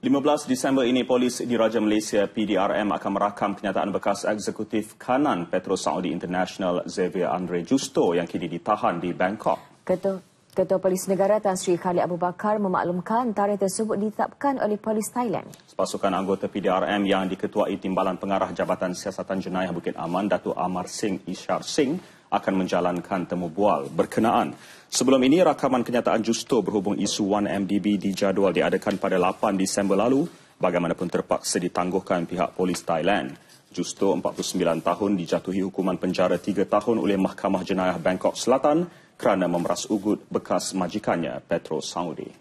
15 Disember ini polis di Raja Malaysia PDRM akan merakam kenyataan bekas eksekutif kanan Petro Saudi International Xavier Andre Justo yang kini ditahan di Bangkok. Ketua, Ketua Polis Negara Tan Sri Khalid Abu Bakar memaklumkan tarikh tersebut ditetapkan oleh polis Thailand. Pasukan anggota PDRM yang diketuai Timbalan Pengarah Jabatan Siasatan Jenayah Bukit Aman Datuk Amar Singh Ishar Singh akan menjalankan temu bual berkenaan. Sebelum ini, rakaman kenyataan justo berhubung isu 1MDB dijadual diadakan pada 8 Disember lalu bagaimanapun terpaksa ditangguhkan pihak polis Thailand. Justo 49 tahun dijatuhi hukuman penjara 3 tahun oleh Mahkamah Jenayah Bangkok Selatan kerana memeras ugut bekas majikannya Petro Saudi.